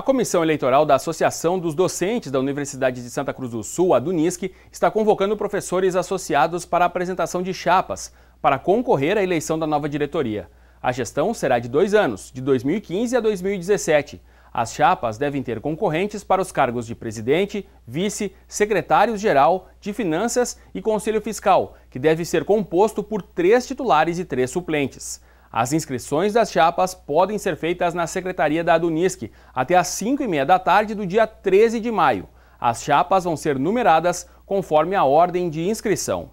A Comissão Eleitoral da Associação dos Docentes da Universidade de Santa Cruz do Sul, a Dunisc, está convocando professores associados para a apresentação de chapas para concorrer à eleição da nova diretoria. A gestão será de dois anos, de 2015 a 2017. As chapas devem ter concorrentes para os cargos de presidente, vice, secretário-geral, de finanças e conselho fiscal, que deve ser composto por três titulares e três suplentes. As inscrições das chapas podem ser feitas na Secretaria da Adunisc até às 5h30 da tarde do dia 13 de maio. As chapas vão ser numeradas conforme a ordem de inscrição.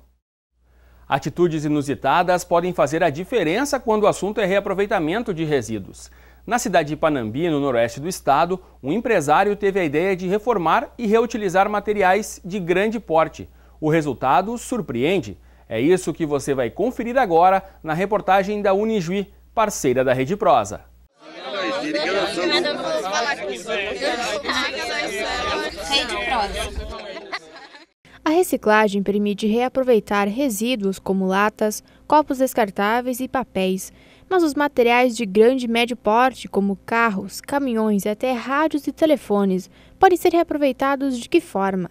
Atitudes inusitadas podem fazer a diferença quando o assunto é reaproveitamento de resíduos. Na cidade de Panambi, no noroeste do estado, um empresário teve a ideia de reformar e reutilizar materiais de grande porte. O resultado surpreende. É isso que você vai conferir agora na reportagem da Unijuí, parceira da Rede Prosa. A reciclagem permite reaproveitar resíduos como latas, copos descartáveis e papéis, mas os materiais de grande e médio porte, como carros, caminhões e até rádios e telefones, podem ser reaproveitados de que forma?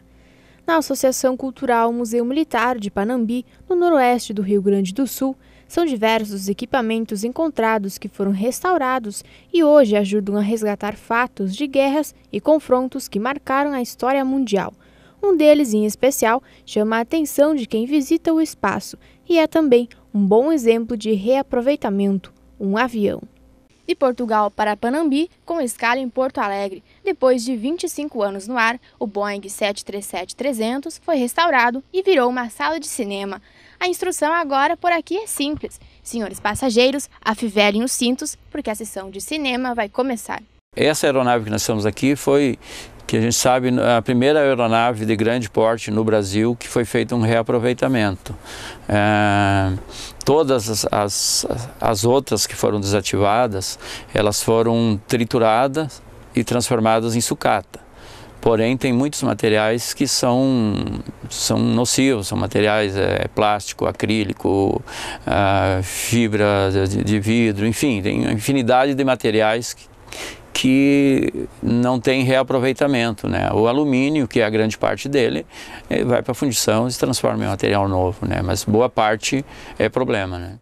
na Associação Cultural Museu Militar de Panambi, no noroeste do Rio Grande do Sul, são diversos os equipamentos encontrados que foram restaurados e hoje ajudam a resgatar fatos de guerras e confrontos que marcaram a história mundial. Um deles, em especial, chama a atenção de quem visita o espaço e é também um bom exemplo de reaproveitamento um avião. De Portugal para Panambi, com escala em Porto Alegre. Depois de 25 anos no ar, o Boeing 737-300 foi restaurado e virou uma sala de cinema. A instrução agora por aqui é simples. Senhores passageiros, afivelem os cintos, porque a sessão de cinema vai começar. Essa aeronave que nós temos aqui foi que a gente sabe a primeira aeronave de grande porte no Brasil que foi feito um reaproveitamento. É, todas as, as, as outras que foram desativadas, elas foram trituradas e transformadas em sucata. Porém, tem muitos materiais que são, são nocivos, são materiais é, é plástico, acrílico, a, é, fibra de, de vidro, enfim, tem infinidade de materiais que, que não tem reaproveitamento. Né? O alumínio, que é a grande parte dele, eh, vai para a fundição e se transforma em material novo, né? mas boa parte é problema. Né?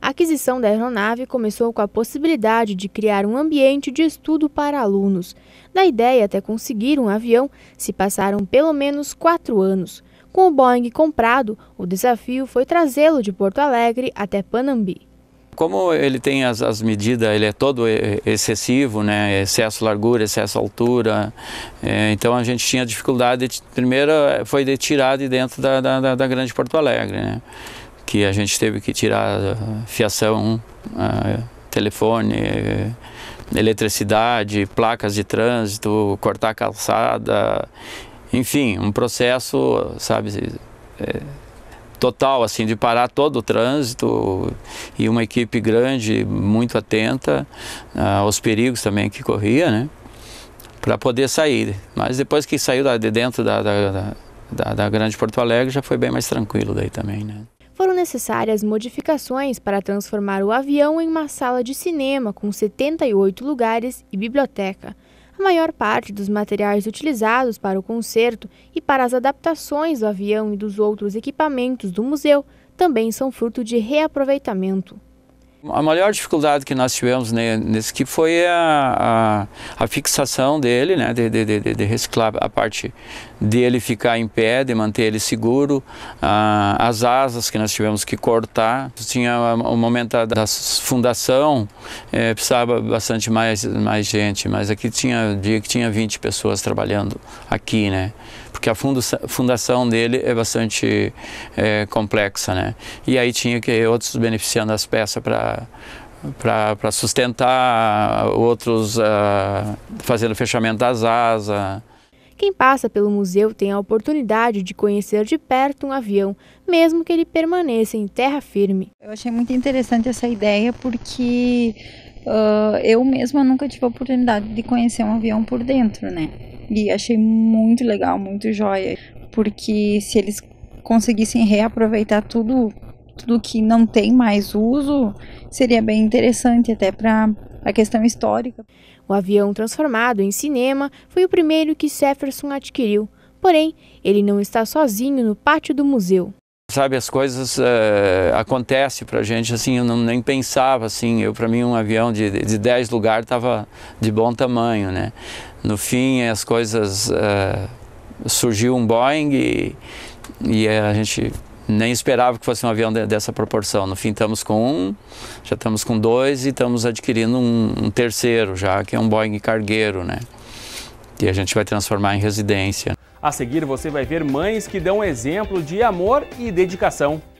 A aquisição da aeronave começou com a possibilidade de criar um ambiente de estudo para alunos. Da ideia até conseguir um avião, se passaram pelo menos quatro anos. Com o Boeing comprado, o desafio foi trazê-lo de Porto Alegre até Panambi. Como ele tem as, as medidas, ele é todo excessivo, né? excesso largura, excesso altura, é, então a gente tinha dificuldade, primeiro foi de tirar de dentro da, da, da Grande Porto Alegre, né? que a gente teve que tirar eh, fiação, ah, telefone, eh, eletricidade, placas de trânsito, cortar calçada, enfim, um processo, sabe, é, total, assim, de parar todo o trânsito e uma equipe grande, muito atenta ah, aos perigos também que corria, né? Para poder sair. Mas depois que saiu de dentro da, da, da, da Grande Porto Alegre, já foi bem mais tranquilo daí também, né? foram necessárias modificações para transformar o avião em uma sala de cinema com 78 lugares e biblioteca. A maior parte dos materiais utilizados para o conserto e para as adaptações do avião e dos outros equipamentos do museu também são fruto de reaproveitamento. A maior dificuldade que nós tivemos nesse que foi a, a, a fixação dele, né, de, de, de, de reciclar a parte de ele ficar em pé, de manter ele seguro, ah, as asas que nós tivemos que cortar. Tinha o momento da, da fundação, é, precisava bastante mais, mais gente, mas aqui tinha dia que tinha 20 pessoas trabalhando aqui, né? Porque a fundação dele é bastante é, complexa, né? E aí tinha que outros beneficiando as peças para para sustentar, outros uh, fazendo fechamento das asas. Quem passa pelo museu tem a oportunidade de conhecer de perto um avião, mesmo que ele permaneça em terra firme. Eu achei muito interessante essa ideia porque uh, eu mesma nunca tive a oportunidade de conhecer um avião por dentro, né? E achei muito legal, muito joia, porque se eles conseguissem reaproveitar tudo tudo que não tem mais uso seria bem interessante até para a questão histórica. O avião transformado em cinema foi o primeiro que Jefferson adquiriu. Porém, ele não está sozinho no pátio do museu. Sabe, as coisas uh, acontecem a gente, assim, eu não, nem pensava, assim, eu para mim um avião de, de 10 lugares estava de bom tamanho, né? No fim, as coisas, uh, surgiu um Boeing e, e a gente nem esperava que fosse um avião de, dessa proporção. No fim, estamos com um, já estamos com dois e estamos adquirindo um, um, terceiro já, que é um Boeing cargueiro, né? E a gente vai transformar em residência. A seguir, você vai ver mães que dão exemplo de amor e dedicação.